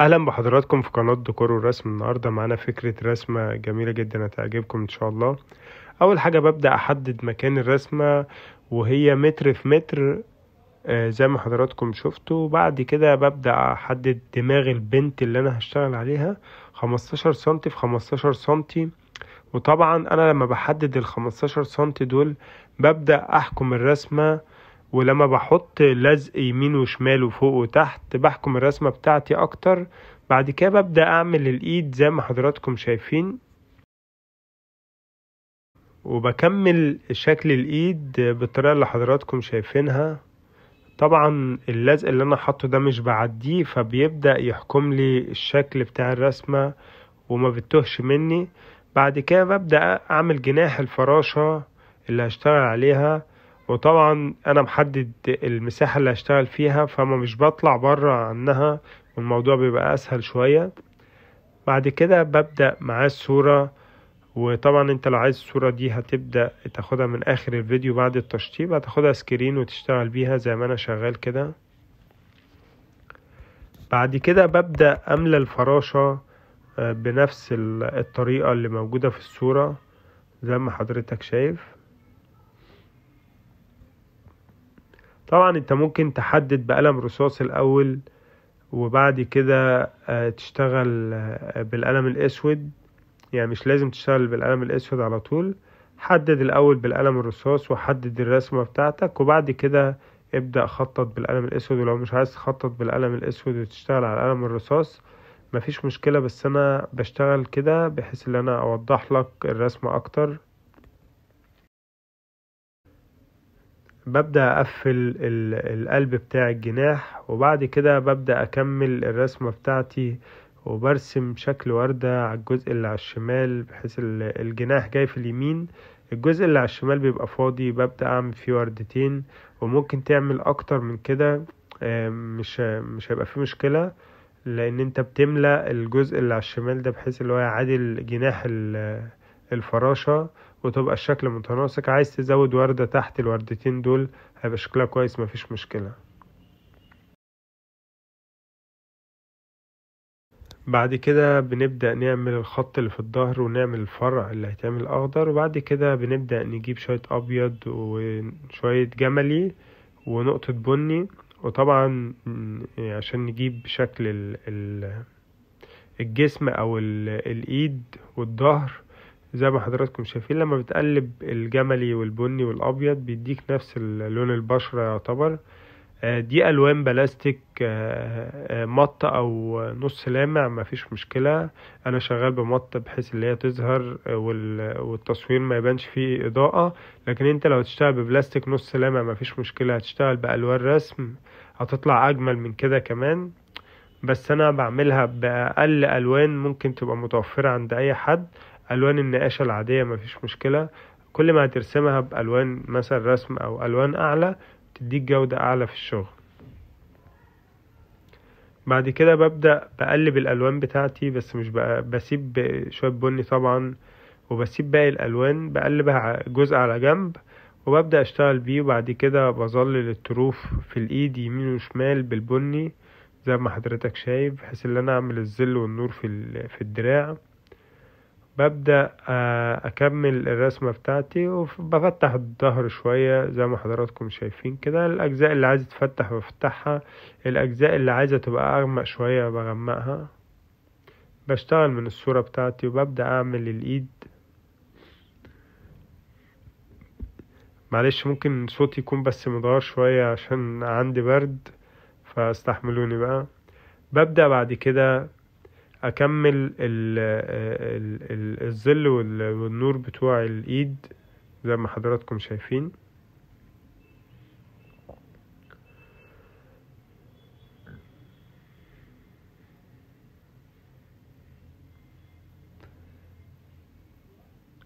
اهلا بحضراتكم في قناه ديكور والرسم النهارده معانا فكره رسمه جميله جدا هتعجبكم ان شاء الله اول حاجه ببدا احدد مكان الرسمه وهي متر في متر آه، زي ما حضراتكم شفتوا بعد كده ببدا احدد دماغ البنت اللي انا هشتغل عليها 15 سم في 15 سم وطبعا انا لما بحدد ال 15 سم دول ببدا احكم الرسمه ولما بحط لزق يمين وشمال وفوق وتحت بحكم الرسمة بتاعتي اكتر بعد كده ببدأ اعمل الايد زي ما حضراتكم شايفين وبكمل شكل الايد بالطريقة اللي حضراتكم شايفينها طبعا اللزق اللي انا حاطه ده مش بعديه فبيبدأ يحكم لي الشكل بتاع الرسمة وما بتهش مني بعد كده ببدأ اعمل جناح الفراشة اللي هشتغل عليها وطبعا انا محدد المساحة اللي هشتغل فيها فما مش بطلع بره عنها والموضوع بيبقى اسهل شوية بعد كده ببدأ معاه الصورة وطبعا انت لو عايز الصورة دي هتبدأ تاخدها من اخر الفيديو بعد التشطيب هتاخدها سكرين وتشتغل بيها زي ما انا شغال كده بعد كده ببدأ املى الفراشة آه، بنفس الطريقة اللي موجودة في الصورة زي ما حضرتك شايف طبعا انت ممكن تحدد بقلم رصاص الاول وبعد كده آه، تشتغل آه، بالقلم الاسود يعني مش لازم تشتغل بالقلم الاسود على طول حدد الاول بالقلم الرصاص وحدد الرسمه بتاعتك وبعد كده ابدا خطط بالقلم الاسود ولو مش عايز تخطط بالقلم الاسود وتشتغل على القلم الرصاص مفيش مشكله بس انا بشتغل كده بحيث ان انا اوضح لك الرسمه اكتر ببدأ أقفل القلب بتاع الجناح وبعد كده ببدأ أكمل الرسمة بتاعتي وبرسم شكل وردة على الجزء اللي على الشمال بحيث الجناح جاي في اليمين الجزء اللي على الشمال بيبقى فاضي ببدأ أعمل فيه وردتين وممكن تعمل أكتر من كده آه، مش مش هيبقى فيه مشكلة لأن أنت بتملأ الجزء اللي على الشمال ده بحيث اللي هو يعادل جناح الفراشة وتبقى الشكل متناسق عايز تزود وردة تحت الوردتين دول هيبقى شكلها كويس مفيش مشكلة بعد كده بنبدأ نعمل الخط اللي في الظهر ونعمل الفرع اللي هيتعمل أخضر وبعد كده بنبدأ نجيب شوية أبيض وشوية جملي ونقطة بني وطبعا عشان نجيب شكل الجسم أو الإيد والظهر زي ما حضراتكم شايفين لما بتقلب الجملي والبني والابيض بيديك نفس لون البشرة يعتبر آه، دي الوان بلاستيك آه، آه، مط او نص لامع مفيش مشكلة انا شغال بمط بحيث اللي هي تظهر والتصوير ما يبانش فيه اضاءة لكن انت لو تشتغل ببلاستيك نص لامع مفيش مشكلة هتشتغل بالوان رسم هتطلع اجمل من كده كمان بس انا بعملها باقل الوان ممكن تبقى متوفرة عند اي حد الوان النقاشه العاديه مفيش مشكله كل ما هترسمها بالوان مثلا رسم او الوان اعلى تديك جوده اعلى في الشغل بعد كده ببدا بقلب الالوان بتاعتي بس مش بسيب شويه بني طبعا وبسيب باقي الالوان بقلبها جزء على جنب وببدا اشتغل بيه وبعد كده بظلل الطروف في الايد يمين وشمال بالبني زي ما حضرتك شايف بحيث ان انا اعمل الظل والنور في في الدراع ببدأ آه، أكمل الرسمة بتاعتي وبفتح الظهر شوية زي ما حضراتكم شايفين كده الأجزاء اللي عايزة تفتح بفتحها الأجزاء اللي عايزة تبقى أغمق شوية بغمقها بشتغل من الصورة بتاعتي وببدأ أعمل الإيد معلش ممكن صوتي يكون بس متغير شوية عشان عندي برد فاستحملوني بقى ببدأ بعد كده اكمل الظل والنور بتوع الايد زي ما حضراتكم شايفين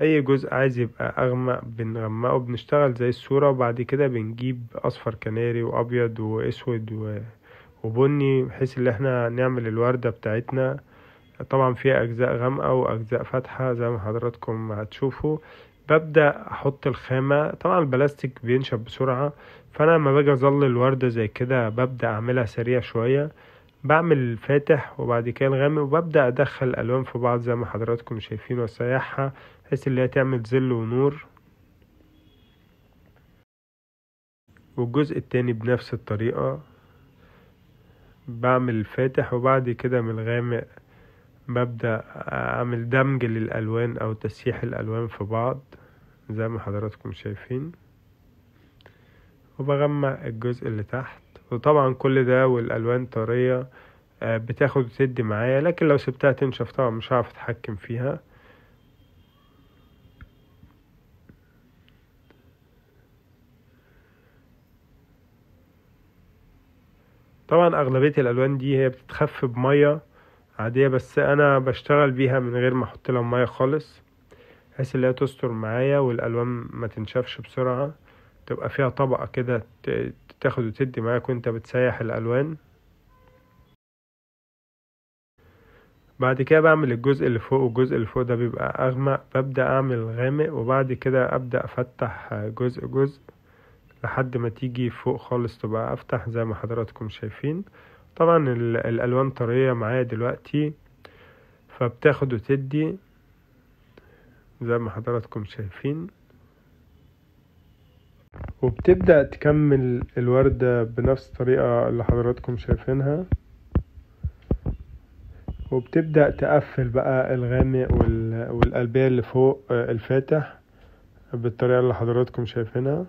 اي جزء عايز يبقى اغمق بنغمقه بنشتغل زي الصورة وبعد كده بنجيب اصفر كناري وابيض واسود وبني بحيث ان احنا نعمل الوردة بتاعتنا طبعا في أجزاء غامقة وأجزاء فاتحة زي ما حضراتكم هتشوفوا ببدأ أحط الخامة طبعا البلاستيك بينشف بسرعة فأنا لما باجي اظل الوردة زي كده ببدأ أعملها سريع شوية بعمل الفاتح وبعد كده الغامق وببدأ أدخل الألوان في بعض زي ما حضراتكم شايفين وأسيحها بحيث إن هي تعمل ظل ونور والجزء التاني بنفس الطريقة بعمل الفاتح وبعد كده من الغامق ببدأ أعمل دمج للألوان أو تسييح الألوان في بعض زي ما حضراتكم شايفين وبغمق الجزء اللي تحت وطبعا كل ده والألوان طرية آه، بتاخد وتدي معايا لكن لو سبتها تنشف طبعا مش هعرف اتحكم فيها طبعا أغلبية الألوان دي هي بتتخف بمية عادية بس أنا بشتغل بيها من غير ما أحط لها مية خالص بحيث إن هي تستر معايا والألوان ما تنشفش بسرعة تبقى فيها طبقة كده تاخد وتدي معاك وانت بتسيح الألوان بعد كده بعمل الجزء اللي فوق والجزء اللي فوق ده بيبقى أغمق ببدأ أعمل غامق وبعد كده أبدأ أفتح جزء جزء لحد ما تيجي فوق خالص تبقى أفتح زي ما حضراتكم شايفين طبعا الالوان طرية معايا دلوقتي فبتاخد وتدي زي ما حضراتكم شايفين وبتبدأ تكمل الوردة بنفس الطريقة اللي حضراتكم شايفينها وبتبدأ تقفل بقى الغامق والقلبية اللي فوق آه، الفاتح بالطريقة اللي حضراتكم شايفينها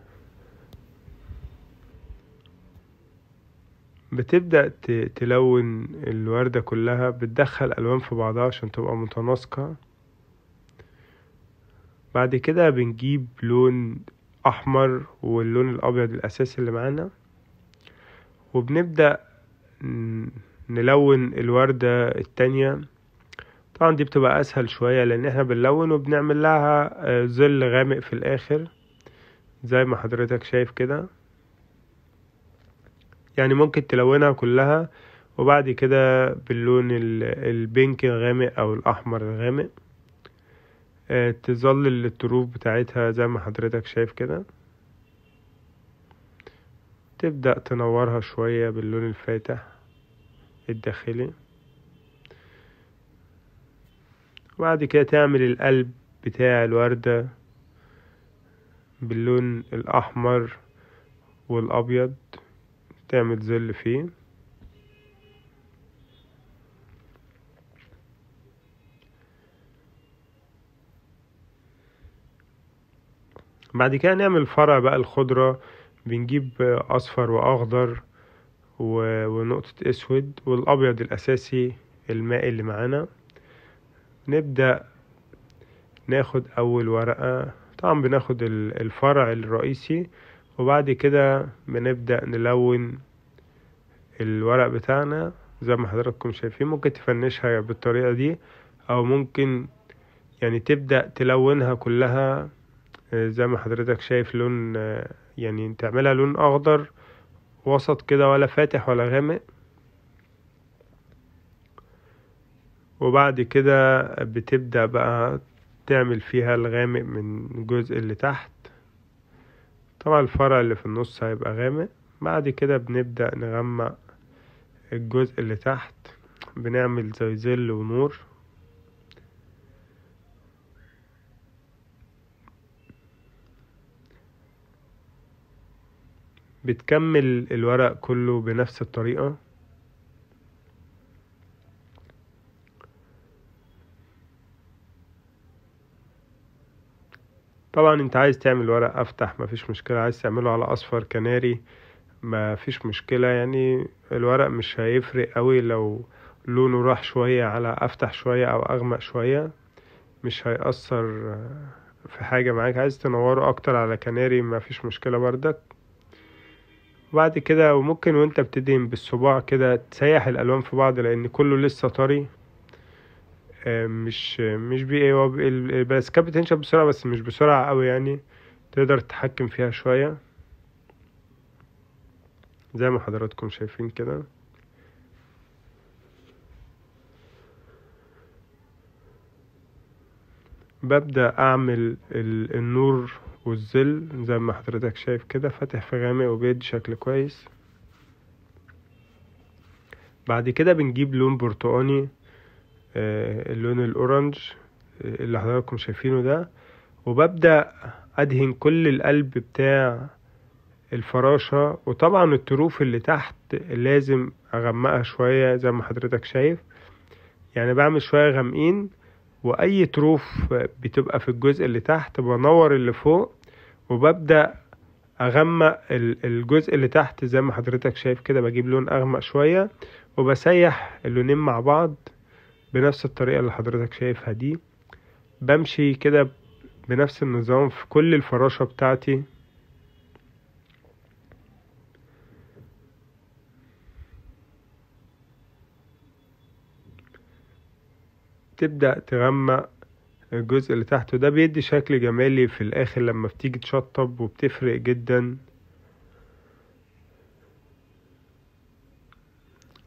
بتبدأ تلون الوردة كلها بتدخل ألوان في بعضها عشان تبقى متناسقة بعد كده بنجيب لون أحمر واللون الأبيض الأساسي اللي معانا وبنبدأ نلون الوردة التانية طبعا دي بتبقى أسهل شوية لأن احنا بنلون وبنعمل لها آه، ظل غامق في الآخر زي ما حضرتك شايف كده يعني ممكن تلونها كلها وبعد كده باللون البينك الغامق او الاحمر الغامق آه، تظلل الطروف بتاعتها زي ما حضرتك شايف كده تبدأ تنورها شوية باللون الفاتح الداخلي وبعد كده تعمل القلب بتاع الوردة باللون الأحمر والأبيض تعمل زل فيه بعد كده نعمل فرع بقى الخضرة بنجيب أصفر وأخضر ونقطة أسود والأبيض الأساسي الماء اللي معانا نبدأ ناخد أول ورقة طبعا بناخد الفرع الرئيسي وبعد كده بنبدأ نلون الورق بتاعنا زي ما حضراتكم شايفين ممكن تفنشها بالطريقة دي أو ممكن يعني تبدأ تلونها كلها آه، زي ما حضرتك شايف لون آه، يعني تعملها لون أخضر وسط كده ولا فاتح ولا غامق وبعد كده بتبدأ بقى تعمل فيها الغامق من الجزء اللي تحت طبعا الفرع اللي في النص هيبقى غامق بعد كده بنبدأ نغمق الجزء اللي تحت بنعمل زي ظل ونور بتكمل الورق كله بنفس الطريقة طبعا انت عايز تعمل ورق افتح مفيش مشكلة عايز تعمله على اصفر كناري مفيش مشكلة يعني الورق مش هيفرق قوي لو لونه راح شوية على افتح شوية او اغمق شوية مش هيأثر في حاجة معاك عايز تنوره اكتر على كناري مفيش مشكلة بردك وبعد كده وممكن وانت بتدهن بالصباع كده تسيح الالوان في بعض لان كله لسه طري آه، مش مش بي هو البلاسكاب بتنشف بسرعة بس مش بسرعة قوي يعني تقدر تتحكم فيها شوية زي ما حضراتكم شايفين كده ببدأ أعمل النور والظل زي ما حضرتك شايف كده فاتح في غامق وبيدي شكل كويس بعد كده بنجيب لون برتقاني آه، اللون الأورنج آه، اللي حضراتكم شايفينه ده وببدأ أدهن كل القلب بتاع الفراشة وطبعا الطروف اللي تحت لازم أغمقها شوية زي ما حضرتك شايف يعني بعمل شوية غامقين وأي طروف بتبقى في الجزء اللي تحت بنور اللي فوق وببدأ أغمق الجزء اللي تحت زي ما حضرتك شايف كده بجيب لون أغمق شوية وبسيح اللونين مع بعض بنفس الطريقة اللي حضرتك شايفها دي بمشي كده بنفس النظام في كل الفراشة بتاعتي تبدأ تغمق الجزء اللي تحته ده بيدي شكل جمالي في الآخر لما بتيجي تشطب وبتفرق جدا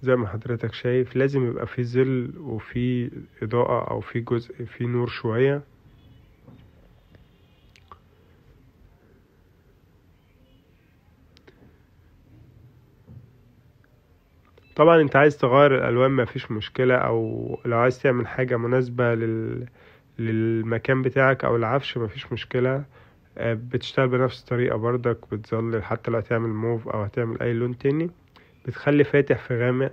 زي ما حضرتك شايف لازم يبقى في ظل وفي إضاءة أو في جزء في نور شوية طبعا انت عايز تغير الالوان مفيش مشكلة او لو عايز تعمل حاجة مناسبة لل... للمكان بتاعك او العفش مفيش مشكلة آه، بتشتغل بنفس الطريقة بردك بتظلل حتى لو هتعمل موف او هتعمل اي لون تاني بتخلي فاتح في غامق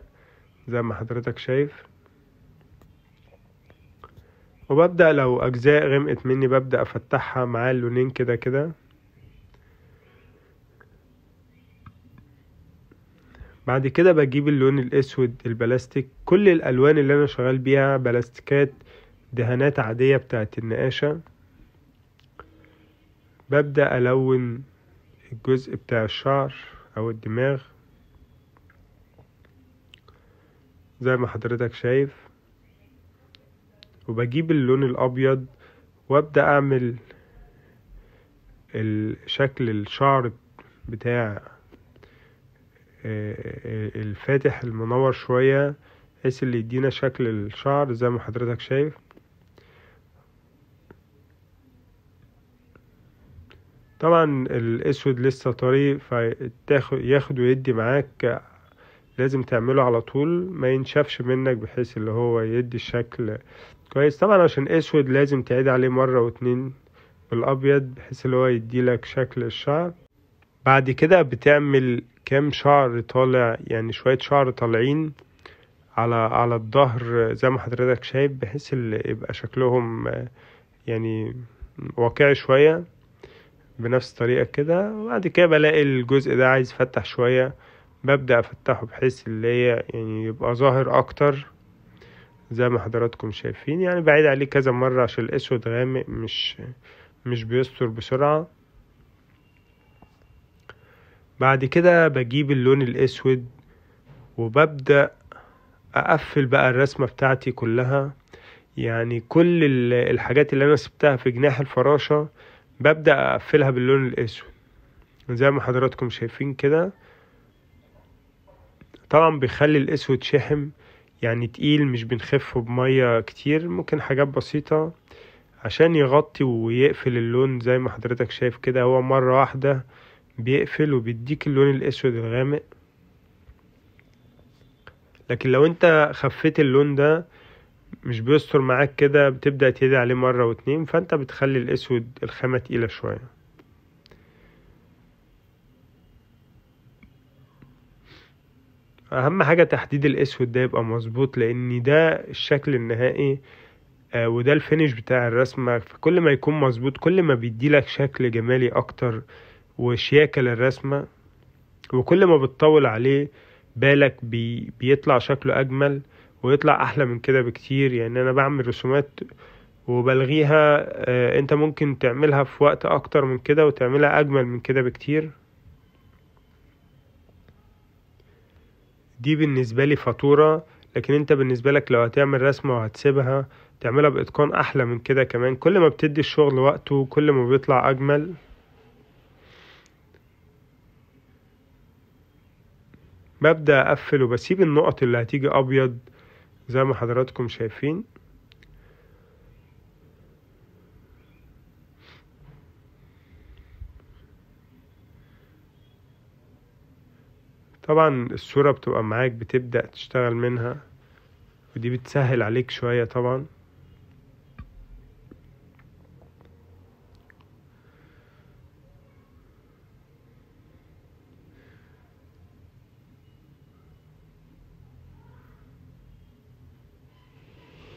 زي ما حضرتك شايف وببدأ لو أجزاء غمقت مني ببدأ أفتحها مع اللونين كده كده بعد كده بجيب اللون الأسود البلاستيك كل الألوان اللي أنا شغال بيها بلاستيكات دهانات عادية بتاعت النقاشة ببدأ ألون الجزء بتاع الشعر أو الدماغ زي ما حضرتك شايف وبجيب اللون الابيض وابدا اعمل شكل الشعر بتاع آه، الفاتح المنور شوية بحيث اللي يدينا شكل الشعر زي ما حضرتك شايف طبعا الاسود لسه طري فياخد ويدي معاك لازم تعمله على طول ما ينشفش منك بحيث اللي هو يدي الشكل كويس طبعا عشان اسود لازم تعيد عليه مرة واتنين بالابيض بحيث اللي هو يديلك شكل الشعر بعد كده بتعمل كام شعر طالع يعني شوية شعر طالعين على على الظهر زي ما حضرتك شايف بحيث يبقى شكلهم يعني واقعي شوية بنفس الطريقة كده وبعد كده بلاقي الجزء ده عايز فتح شوية ببدأ أفتحه بحيث اللي هي يعني يبقى ظاهر أكتر زي ما حضراتكم شايفين يعني بعيد عليه كذا مرة عشان الأسود غامق مش مش بيستر بسرعة بعد كده بجيب اللون الأسود وببدأ أقفل بقى الرسمة بتاعتي كلها يعني كل الحاجات اللي أنا سبتها في جناح الفراشة ببدأ أقفلها باللون الأسود زي ما حضراتكم شايفين كده طبعا بيخلي الاسود شحم يعني تقيل مش بنخفه بمية كتير ممكن حاجات بسيطة عشان يغطي ويقفل اللون زي ما حضرتك شايف كده هو مرة واحدة بيقفل وبيديك اللون الاسود الغامق لكن لو انت خفيت اللون ده مش بيستر معاك كده بتبدأ تهدي عليه مرة واتنين فانت بتخلي الاسود الخامة تقيلة شوية اهم حاجه تحديد الاسود ده يبقى مظبوط لان ده الشكل النهائي آه، وده الفينش بتاع الرسمه فكل ما يكون مظبوط كل ما بيديلك شكل جمالي اكتر وشياكه للرسمه وكل ما بتطول عليه بالك بي بيطلع شكله اجمل ويطلع احلى من كده بكتير يعني انا بعمل رسومات وبلغيها آه، انت ممكن تعملها في وقت اكتر من كده وتعملها اجمل من كده بكتير دي بالنسبة لي فاتورة لكن انت بالنسبة لك لو هتعمل رسمة وهتسيبها تعملها بإتقان أحلى من كده كمان كل ما بتدي الشغل وقته كل ما بيطلع أجمل ببدأ أقفل وبسيب النقط اللي هتيجي أبيض زي ما حضراتكم شايفين طبعا الصورة بتبقى معاك بتبدأ تشتغل منها ودي بتسهل عليك شوية طبعا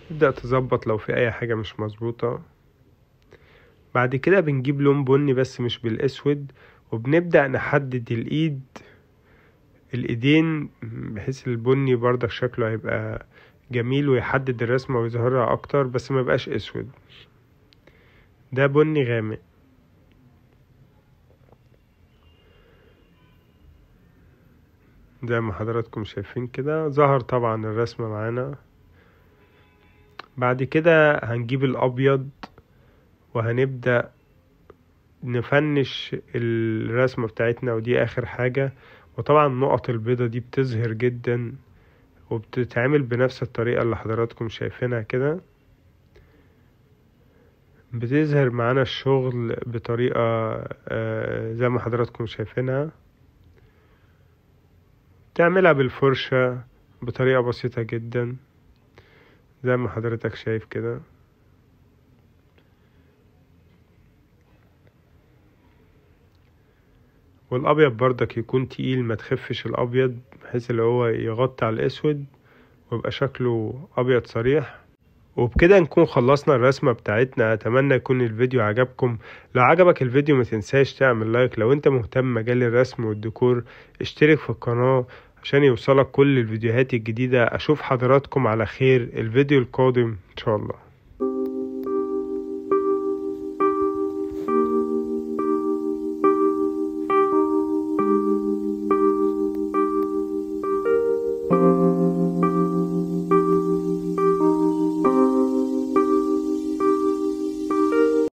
تبدأ تظبط لو في أي حاجة مش مظبوطة بعد كده بنجيب لون بني بس مش بالأسود وبنبدأ نحدد الإيد الايدين بحيث البني برضك شكله هيبقى جميل ويحدد الرسمة ويظهرها اكتر بس ما يبقاش اسود ده بني غامق زي ما حضراتكم شايفين كده ظهر طبعا الرسمة معانا بعد كده هنجيب الابيض وهنبدأ نفنش الرسمة بتاعتنا ودي اخر حاجة وطبعا النقط البيضة دي بتظهر جدا وبتتعمل بنفس الطريقة اللي حضراتكم شايفينها كده بتظهر معانا الشغل بطريقة آه، زي ما حضراتكم شايفينها تعملها بالفرشة بطريقة بسيطة جدا زي ما حضرتك شايف كده والابيض بردك يكون تقيل ما تخفش الابيض بحيث اللي هو يغطي على الاسود ويبقى شكله ابيض صريح وبكده نكون خلصنا الرسمة بتاعتنا اتمنى يكون الفيديو عجبكم لو عجبك الفيديو ما تنساش تعمل لايك لو انت مهتم مجال الرسم والديكور اشترك في القناة عشان يوصلك كل الفيديوهات الجديدة اشوف حضراتكم على خير الفيديو القادم ان شاء الله